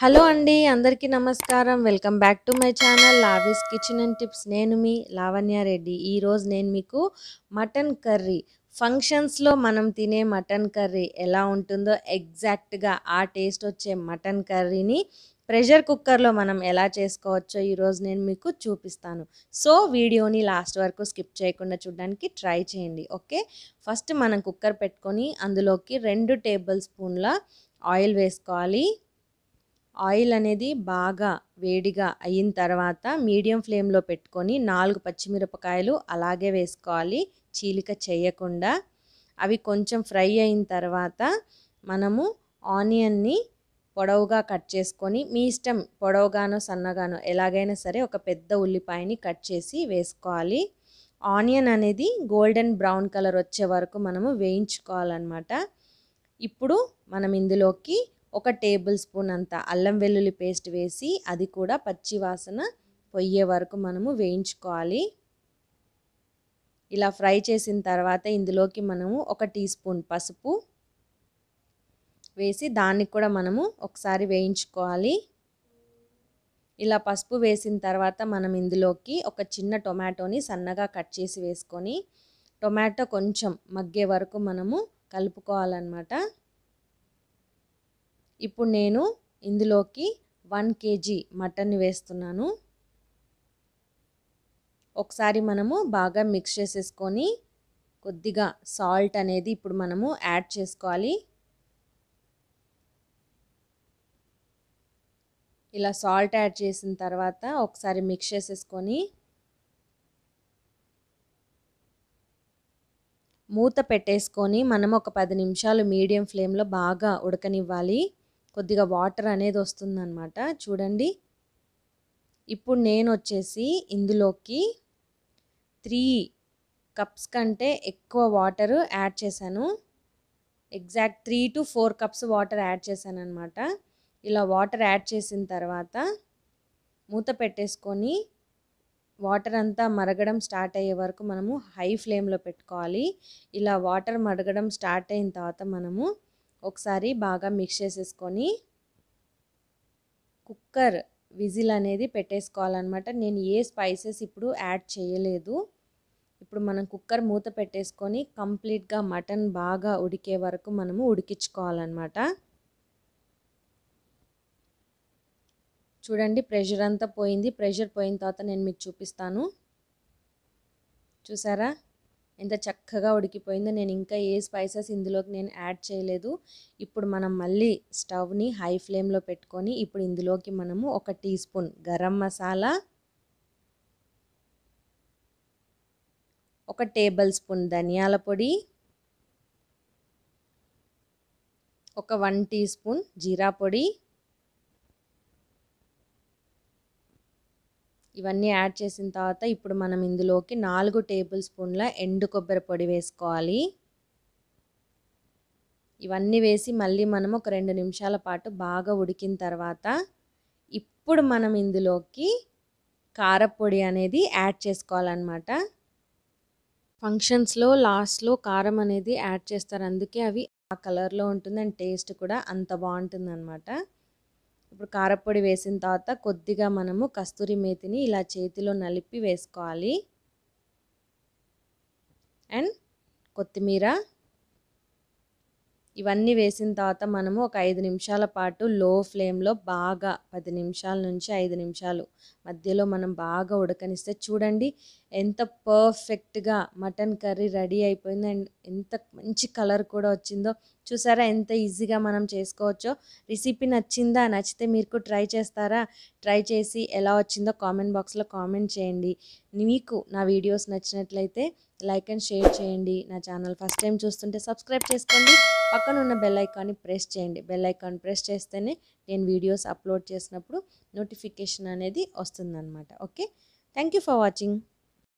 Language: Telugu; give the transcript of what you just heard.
హలో అండి అందరికీ నమస్కారం welcome back to my channel లావీస్ kitchen and tips నేను మీ లావణ్యారెడ్డి ఈరోజు నేను మీకు మటన్ కర్రీ ఫంక్షన్స్లో మనం తినే మటన్ కర్రీ ఎలా ఉంటుందో ఎగ్జాక్ట్గా ఆ టేస్ట్ వచ్చే మటన్ కర్రీని ప్రెషర్ కుక్కర్లో మనం ఎలా చేసుకోవచ్చో ఈరోజు నేను మీకు చూపిస్తాను సో వీడియోని లాస్ట్ వరకు స్కిప్ చేయకుండా చూడడానికి ట్రై చేయండి ఓకే ఫస్ట్ మనం కుక్కర్ పెట్టుకొని అందులోకి రెండు టేబుల్ స్పూన్ల ఆయిల్ వేసుకోవాలి ఆయిల్ అనేది బాగా వేడిగా అయిన తర్వాత మీడియం ఫ్లేమ్లో పెట్టుకొని నాలుగు పచ్చిమిరపకాయలు అలాగే వేసుకోవాలి చీలిక చేయకుండా అవి కొంచెం ఫ్రై అయిన తర్వాత మనము ఆనియన్ని పొడవుగా కట్ చేసుకొని మీ ఇష్టం పొడవుగానో సన్నగానో ఎలాగైనా సరే ఒక పెద్ద ఉల్లిపాయని కట్ చేసి వేసుకోవాలి ఆనియన్ అనేది గోల్డెన్ బ్రౌన్ కలర్ వచ్చే వరకు మనము వేయించుకోవాలన్నమాట ఇప్పుడు మనం ఇందులోకి ఒక టేబుల్ స్పూన్ అంత అల్లం వెల్లుల్లి పేస్ట్ వేసి అది కూడా పచ్చి వాసన పొయ్యే వరకు మనము వేయించుకోవాలి ఇలా ఫ్రై చేసిన తర్వాత ఇందులోకి మనము ఒక టీ స్పూన్ పసుపు వేసి దాన్ని కూడా మనము ఒకసారి వేయించుకోవాలి ఇలా పసుపు వేసిన తర్వాత మనం ఇందులోకి ఒక చిన్న టొమాటోని సన్నగా కట్ చేసి వేసుకొని టొమాటో కొంచెం మగ్గే వరకు మనము కలుపుకోవాలన్నమాట ఇప్పుడు నేను ఇందులోకి వన్ కేజీ మటన్ వేస్తున్నాను ఒకసారి మనము బాగా మిక్స్ చేసేసుకొని కొద్దిగా సాల్ట్ అనేది ఇప్పుడు మనము యాడ్ చేసుకోవాలి ఇలా సాల్ట్ యాడ్ చేసిన తర్వాత ఒకసారి మిక్స్ చేసేసుకొని మూత పెట్టేసుకొని మనం ఒక పది నిమిషాలు మీడియం ఫ్లేమ్లో బాగా ఉడకనివ్వాలి కొద్దిగా వాటర్ అనేది వస్తుందన్నమాట చూడండి ఇప్పుడు నేను వచ్చేసి ఇందులోకి త్రీ కప్స్ కంటే ఎక్కువ వాటర్ యాడ్ చేశాను exact three to four cups water add చేశాను అనమాట ఇలా వాటర్ యాడ్ చేసిన తర్వాత మూత పెట్టేసుకొని వాటర్ అంతా మరగడం స్టార్ట్ అయ్యే వరకు మనము హై ఫ్లేమ్లో పెట్టుకోవాలి ఇలా వాటర్ మరగడం స్టార్ట్ అయిన తర్వాత మనము ఒకసారి బాగా మిక్స్ చేసేసుకొని కుక్కర్ విజిల్ అనేది పెట్టేసుకోవాలన్నమాట నేను ఏ స్పైసెస్ ఇప్పుడు యాడ్ చేయలేదు ఇప్పుడు మనం కుక్కర్ మూత పెట్టేసుకొని కంప్లీట్గా మటన్ బాగా ఉడికే వరకు మనము ఉడికించుకోవాలన్నమాట చూడండి ప్రెషర్ అంతా పోయింది ప్రెషర్ పోయిన తర్వాత నేను మీకు చూపిస్తాను చూసారా ఎంత చక్కగా ఉడికిపోయిందో నేను ఇంకా ఏ స్పైసెస్ ఇందులోకి నేను యాడ్ చేయలేదు ఇప్పుడు మనం మళ్ళీ స్టవ్ని హై ఫ్లేమ్లో పెట్టుకొని ఇప్పుడు ఇందులోకి మనము ఒక టీ స్పూన్ గరం మసాలా ఒక టేబుల్ స్పూన్ ధనియాల పొడి ఒక వన్ టీ స్పూన్ జీరా పొడి ఇవన్నీ యాడ్ చేసిన తర్వాత ఇప్పుడు మనం ఇందులోకి నాలుగు టేబుల్ స్పూన్ల ఎండు కొబ్బరి పొడి వేసుకోవాలి ఇవన్నీ వేసి మళ్ళీ మనం ఒక రెండు నిమిషాల పాటు బాగా ఉడికిన తర్వాత ఇప్పుడు మనం ఇందులోకి కారపొడి అనేది యాడ్ చేసుకోవాలన్నమాట ఫంక్షన్స్లో లాస్ట్లో కారం అనేది యాడ్ చేస్తారు అందుకే అవి ఆ కలర్లో ఉంటుంది అండ్ టేస్ట్ కూడా అంత బాగుంటుంది అనమాట ఇప్పుడు కారపొడి వేసిన తర్వాత కొద్దిగా మనము కస్తూరి మేతిని ఇలా చేతిలో నలిపి వేసుకోవాలి అండ్ కొత్తిమీర ఇవన్నీ వేసిన తర్వాత మనము ఒక ఐదు నిమిషాల పాటు లో ఫ్లేమ్లో బాగా పది నిమిషాల నుంచి ఐదు నిమిషాలు మధ్యలో మనం బాగా ఉడకనిస్తే చూడండి ఎంత పర్ఫెక్ట్గా మటన్ కర్రీ రెడీ అయిపోయింది అండ్ ఎంత మంచి కలర్ కూడా వచ్చిందో చూసారా ఎంత ఈజీగా మనం చేసుకోవచ్చో రెసిపీ నచ్చిందా నచ్చితే మీరు ట్రై చేస్తారా ట్రై చేసి ఎలా వచ్చిందో కామెంట్ బాక్స్లో కామెంట్ చేయండి మీకు నా వీడియోస్ నచ్చినట్లయితే లైక్ అండ్ షేర్ చేయండి నా ఛానల్ ఫస్ట్ టైం చూస్తుంటే సబ్స్క్రైబ్ చేసుకోండి పక్కన ఉన్న బెల్ ఐకాన్ని ప్రెస్ చేయండి బెల్ ఐకాన్ ప్రెస్ చేస్తేనే నేను వీడియోస్ అప్లోడ్ చేసినప్పుడు నోటిఫికేషన్ అనేది వస్తుందన్నమాట okay thank you for watching